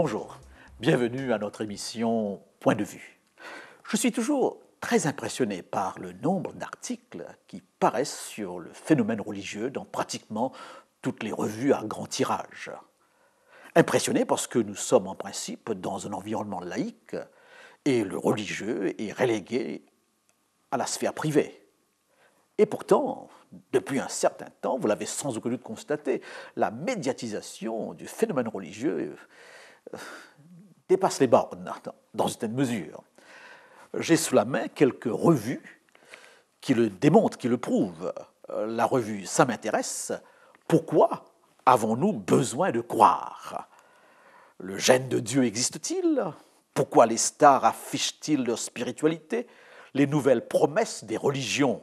Bonjour, bienvenue à notre émission Point de vue. Je suis toujours très impressionné par le nombre d'articles qui paraissent sur le phénomène religieux dans pratiquement toutes les revues à grand tirage. Impressionné parce que nous sommes en principe dans un environnement laïque et le religieux est relégué à la sphère privée. Et pourtant, depuis un certain temps, vous l'avez sans aucun doute constaté, la médiatisation du phénomène religieux dépasse les bornes, dans une certaine mesure. J'ai sous la main quelques revues qui le démontrent, qui le prouvent. La revue Ça m'intéresse. Pourquoi avons-nous besoin de croire Le gène de Dieu existe-t-il Pourquoi les stars affichent-ils leur spiritualité Les nouvelles promesses des religions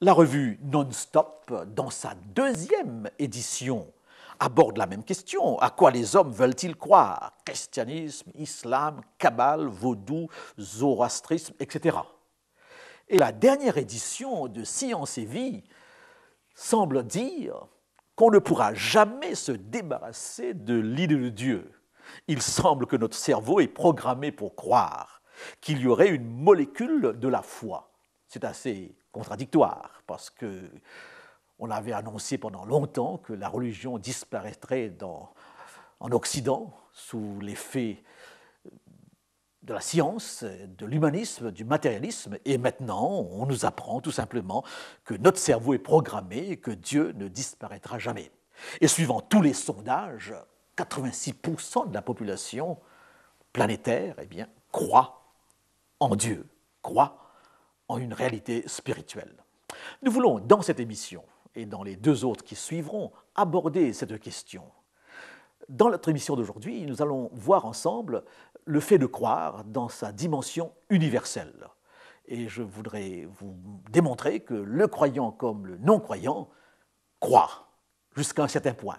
La revue Non-Stop, dans sa deuxième édition, aborde la même question. À quoi les hommes veulent-ils croire Christianisme, islam, kabbale, vaudou, zoroastrisme, etc. Et la dernière édition de Science et Vie semble dire qu'on ne pourra jamais se débarrasser de l'idée de Dieu. Il semble que notre cerveau est programmé pour croire qu'il y aurait une molécule de la foi. C'est assez contradictoire parce que on avait annoncé pendant longtemps que la religion disparaîtrait dans, en Occident sous l'effet de la science, de l'humanisme, du matérialisme, et maintenant on nous apprend tout simplement que notre cerveau est programmé et que Dieu ne disparaîtra jamais. Et suivant tous les sondages, 86% de la population planétaire eh bien, croit en Dieu, croit en une réalité spirituelle. Nous voulons, dans cette émission, et dans les deux autres qui suivront aborder cette question. Dans notre émission d'aujourd'hui, nous allons voir ensemble le fait de croire dans sa dimension universelle. Et je voudrais vous démontrer que le croyant comme le non-croyant croit jusqu'à un certain point.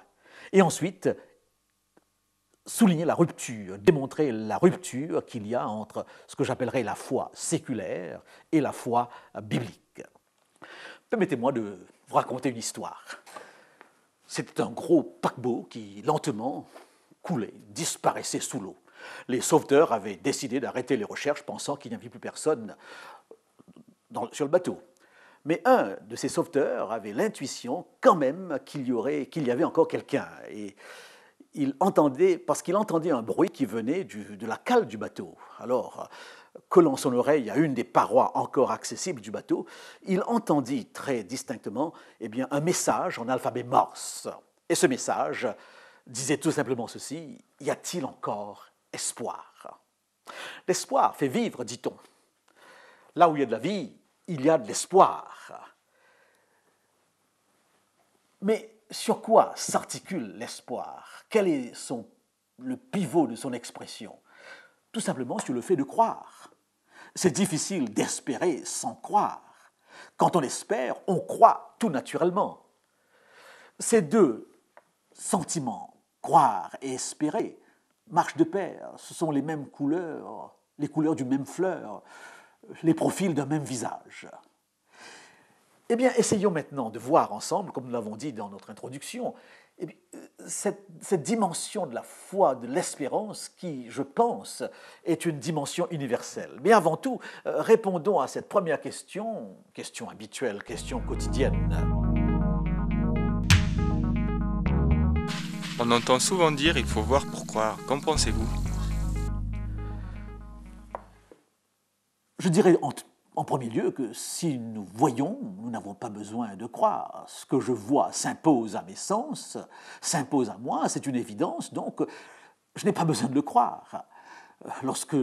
Et ensuite, souligner la rupture, démontrer la rupture qu'il y a entre ce que j'appellerais la foi séculaire et la foi biblique. Permettez-moi de raconter une histoire. C'était un gros paquebot qui, lentement, coulait, disparaissait sous l'eau. Les sauveteurs avaient décidé d'arrêter les recherches, pensant qu'il n'y avait plus personne euh, sur le bateau. Mais un de ces sauveteurs avait l'intuition quand même qu'il y, aurait, qu'il y avait encore quelqu'un. Et il entendait, parce qu'il entendait un bruit qui venait de la cale du bateau. Alors, collant son oreille à une des parois encore accessibles du bateau, il entendit très distinctement eh bien, un message en alphabet morse. Et ce message disait tout simplement ceci Y a-t-il encore espoir L'espoir fait vivre, dit-on. Là où il y a de la vie, il y a de l'espoir. Mais sur quoi s'articule l'espoir Quel est le pivot de son expression tout simplement sur le fait de croire. C'est difficile d'espérer sans croire. Quand on espère, on croit tout naturellement. Ces deux sentiments, croire et espérer, marchent de pair. Ce sont les mêmes couleurs, les couleurs du même fleur, les profils d'un même visage. Eh bien, essayons maintenant de voir ensemble, comme nous l'avons dit dans notre introduction, euh, cette, dimension de la foi, de l'espérance, qui, je pense, est une dimension universelle. Mais avant tout, euh, répondons à cette première question, question habituelle, question quotidienne. On entend souvent dire il faut voir pour croire. Qu'en pensez-vous Je dirais en en premier lieu, que si nous voyons, nous n'avons pas besoin de croire. Ce que je vois s'impose à mes sens, s'impose à moi, c'est une évidence, donc je n'ai pas besoin de le croire lorsque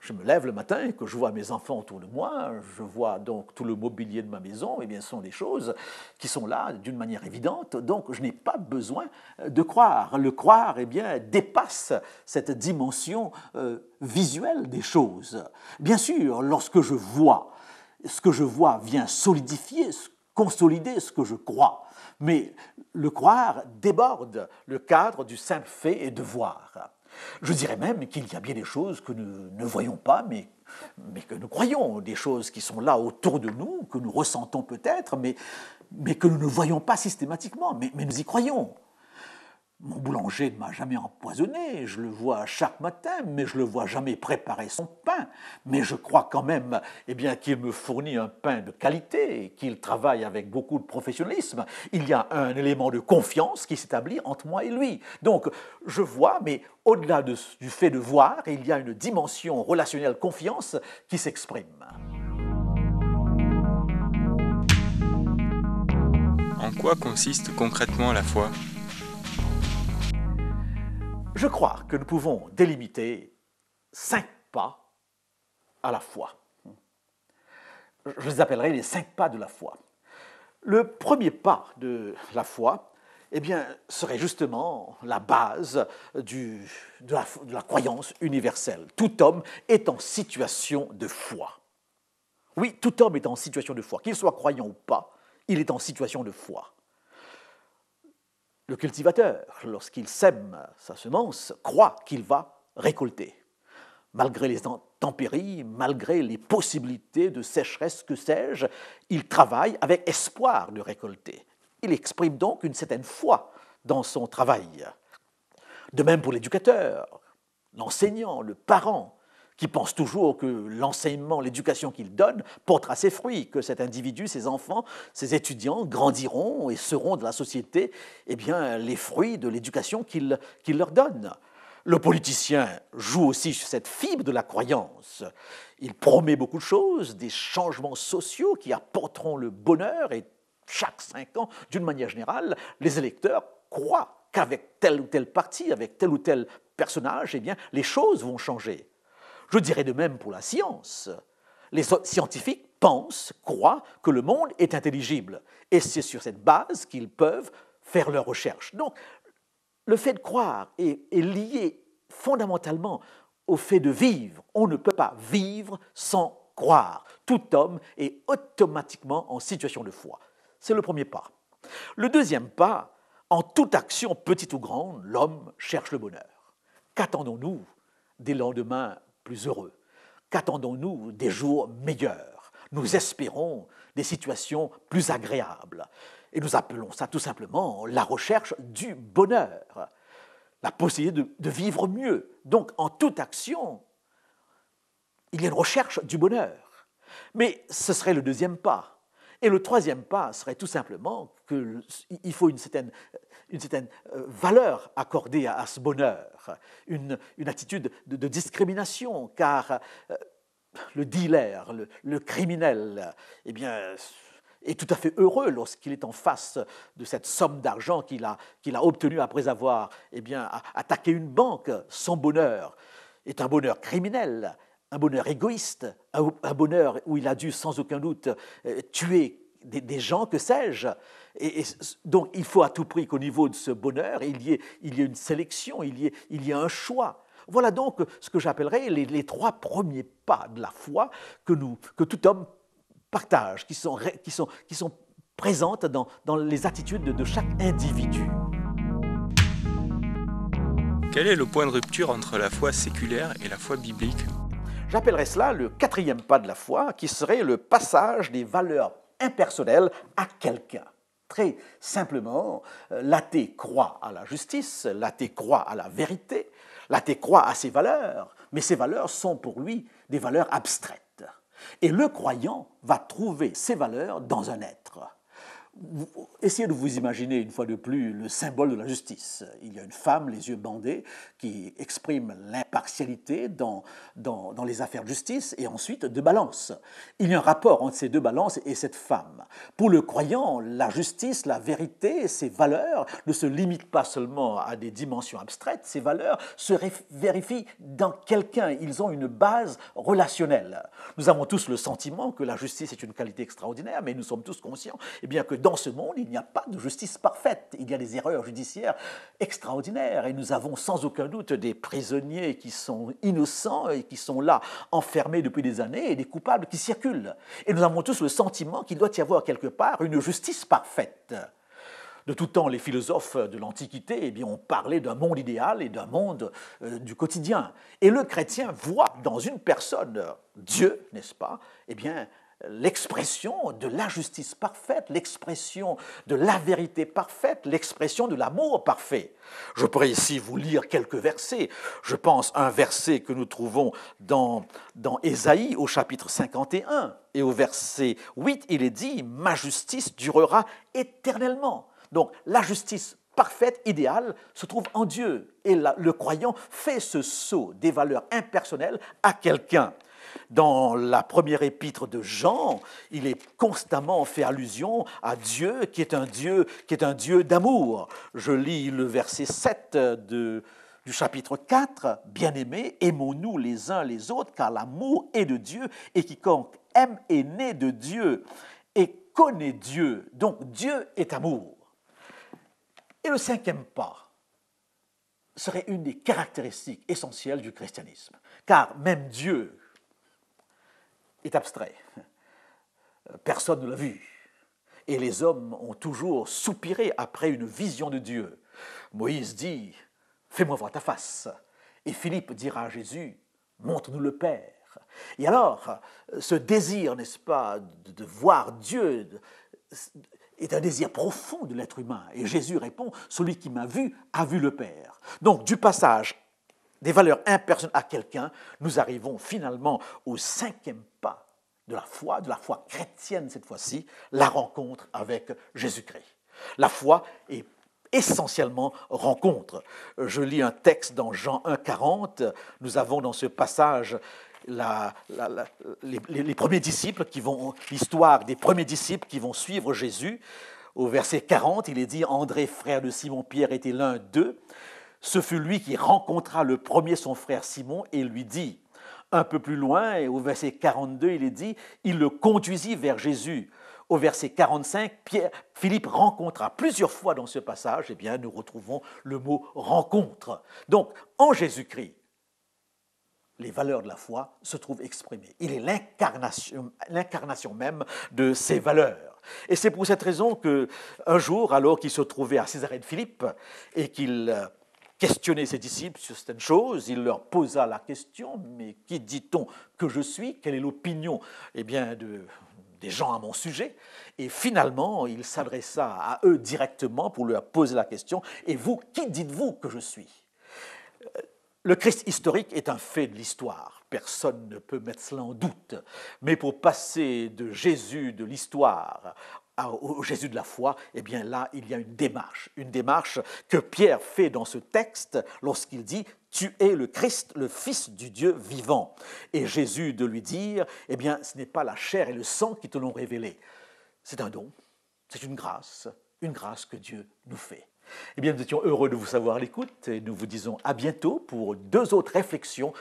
je me lève le matin et que je vois mes enfants autour de moi, je vois donc tout le mobilier de ma maison, et eh bien ce sont des choses qui sont là d'une manière évidente, donc je n'ai pas besoin de croire. Le croire, eh bien, dépasse cette dimension euh, visuelle des choses. Bien sûr, lorsque je vois, ce que je vois vient solidifier, consolider ce que je crois. Mais le croire déborde le cadre du simple fait et devoir. Je dirais même qu'il y a bien des choses que nous ne voyons pas, mais, que nous croyons, des choses qui sont là autour de nous, que nous ressentons peut-être, mais, que nous ne voyons pas systématiquement, mais, mais nous y croyons. Mon boulanger ne m'a jamais empoisonné, je le vois chaque matin, mais je le vois jamais préparer son pain. Mais je crois quand même eh bien, qu'il me fournit un pain de qualité, qu'il travaille avec beaucoup de professionnalisme. Il y a un élément de confiance qui s'établit entre moi et lui. Donc je vois, mais au-delà du fait de voir, il y a une dimension relationnelle confiance qui s'exprime. En quoi consiste concrètement la foi je crois que nous pouvons délimiter cinq pas à la foi. Je les appellerai les cinq pas de la foi. Le premier pas de la foi, eh bien, serait justement la base de, la, croyance universelle. Tout homme est en situation de foi. Oui, tout homme est en situation de foi. Qu'il soit croyant ou pas, il est en situation de foi. Le cultivateur, lorsqu'il sème sa semence, croit qu'il va récolter, malgré les tempéries, malgré les possibilités de sécheresse, que sais-je, il travaille avec espoir de récolter. Il exprime donc une certaine foi dans son travail. De même pour l'éducateur, l'enseignant, le parent, qui pense toujours que l'enseignement, l'éducation qu'il donne portera ses fruits, que cet individu, ses enfants, ses étudiants grandiront et seront de la société eh bien, les fruits de l'éducation qu'il leur donne. Le politicien joue aussi sur cette fibre de la croyance. Il promet beaucoup de choses, des changements sociaux qui apporteront le bonheur et chaque cinq ans, d'une manière générale, les électeurs croient qu'avec tel ou tel parti, avec tel ou tel personnage, eh bien, les choses vont changer. Je dirais de même pour la science. Les scientifiques pensent, croient que le monde est intelligible, et c'est sur cette base qu'ils peuvent faire leurs recherches. Donc, le fait de croire est, lié fondamentalement au fait de vivre. On ne peut pas vivre sans croire. Tout homme est automatiquement en situation de foi. C'est le premier pas. Le deuxième pas, en toute action, petite ou grande, l'homme cherche le bonheur. Qu'attendons-nous des lendemains plus heureux. Qu'attendons-nous des jours meilleurs Nous espérons des situations plus agréables. Et nous appelons ça tout simplement la recherche du bonheur, la possibilité de, vivre mieux. Donc en toute action, il y a une recherche du bonheur. Mais ce serait le deuxième pas et le troisième pas serait tout simplement qu'il faut une certaine, euh, valeur accordée à, ce bonheur, une, attitude de, discrimination, car euh, le dealer, le, criminel, eh bien, est tout à fait heureux lorsqu'il est en face de cette somme d'argent qu'il a, qu'il obtenue après avoir eh attaqué une banque. Son bonheur est un bonheur criminel, un bonheur égoïste, un bonheur où il a dû sans aucun doute euh, tuer des, gens, que sais-je. Et, donc il faut à tout prix qu'au niveau de ce bonheur, il y ait, une sélection, il y ait, un choix. Voilà donc ce que j'appellerais les, trois premiers pas de la foi que, tout homme partage, qui sont, qui présentes dans, les attitudes de chaque individu. Quel est le point de rupture entre la foi séculaire et la foi biblique J'appellerais cela le quatrième pas de la foi, qui serait le passage des valeurs impersonnelles à quelqu'un. Très simplement, euh, l'athée croit à la justice, l'athée croit à la vérité, l'athée croit à ses valeurs, mais ces valeurs sont pour lui des valeurs abstraites. Et le croyant va trouver ses valeurs dans un être essayez de vous imaginer une fois de plus le symbole de la justice. Il y a une femme, les yeux bandés, qui exprime l'impartialité dans, dans, les affaires de justice et ensuite de balance. Il y a un rapport entre ces deux balances et cette femme. Pour le croyant, la justice, la vérité, ses valeurs ne se limitent pas seulement à des dimensions abstraites, ces valeurs se vérifient dans quelqu'un. Ils ont une base relationnelle. Nous avons tous le sentiment que la justice est une qualité extraordinaire, mais nous sommes tous conscients eh bien, que dans ce monde, il n'y a pas de justice parfaite. Il y a des erreurs judiciaires extraordinaires. Et nous avons sans aucun doute des prisonniers qui sont innocents et qui sont là, enfermés depuis des années, et des coupables qui circulent. Et nous avons tous le sentiment qu'il doit y avoir quelque part une justice parfaite. De tout temps, les philosophes de l'Antiquité eh bien, ont parlé d'un monde idéal et d'un monde euh, du quotidien. Et le chrétien voit dans une personne, Dieu, n'est-ce pas, eh bien, l'expression de la justice parfaite, l'expression de la vérité parfaite, l'expression de l'amour parfait. Je pourrais ici vous lire quelques versets. Je pense à un verset que nous trouvons dans, dans Ésaïe au chapitre 51 et au verset 8, il est dit, Ma justice durera éternellement. Donc la justice parfaite, idéale, se trouve en Dieu. Et le croyant fait ce saut des valeurs impersonnelles à quelqu'un dans la première épître de Jean, il est constamment fait allusion à Dieu qui est un Dieu qui est un Dieu d'amour. Je lis le verset 7 de, du chapitre 4, Bien-aimés, aimons-nous les uns les autres car l'amour est de Dieu et quiconque aime est né de Dieu et connaît Dieu. Donc Dieu est amour. Et le cinquième pas, serait une des caractéristiques essentielles du christianisme. Car même Dieu, est abstrait. Personne ne l'a vu. Et les hommes ont toujours soupiré après une vision de Dieu. Moïse dit, Fais-moi voir ta face. Et Philippe dira à Jésus, Montre-nous le Père. Et alors, ce désir, n'est-ce pas, de, voir Dieu, est un désir profond de l'être humain. Et Jésus répond, celui qui m'a vu a vu le Père. Donc du passage des valeurs impersonnelles à quelqu'un, nous arrivons finalement au cinquième pas de la foi, de la foi chrétienne cette fois-ci, la rencontre avec Jésus-Christ. La foi est essentiellement rencontre. Je lis un texte dans Jean 1,40. Nous avons dans ce passage les, premiers disciples qui vont, l'histoire des premiers disciples qui vont suivre Jésus. Au verset 40, il est dit André, frère de Simon-Pierre, était l'un d'eux. Ce fut lui qui rencontra le premier son frère Simon et lui dit, un peu plus loin, au verset 42, il est dit, il le conduisit vers Jésus. Au verset 45, Philippe rencontra plusieurs fois dans ce passage, eh bien, nous retrouvons le mot rencontre. Donc, en Jésus-Christ, les valeurs de la foi se trouvent exprimées. Il est l'incarnation même de ces valeurs. Et c'est pour cette raison que un jour, alors qu'il se trouvait à Césarée de Philippe et qu'il euh, questionner ses disciples sur certaines choses. Il leur posa la question, mais qui dit-on que je suis Quelle est l'opinion eh bien, de, des gens à mon sujet Et finalement, il s'adressa à eux directement pour leur poser la question, et vous, qui dites-vous que je suis euh, le Christ historique est un fait de l'histoire, personne ne peut mettre cela en doute. Mais pour passer de Jésus de l'histoire ah, au Jésus de la foi, eh bien là, il y a une démarche, une démarche que Pierre fait dans ce texte lorsqu'il dit tu es le Christ, le Fils du Dieu vivant. Et Jésus de lui dire, eh bien, ce n'est pas la chair et le sang qui te l'ont révélé. C'est un don, c'est une grâce, une grâce que Dieu nous fait. Eh bien, nous étions heureux de vous savoir à l'écoute et nous vous disons à bientôt pour deux autres réflexions,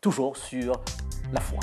toujours sur la foi.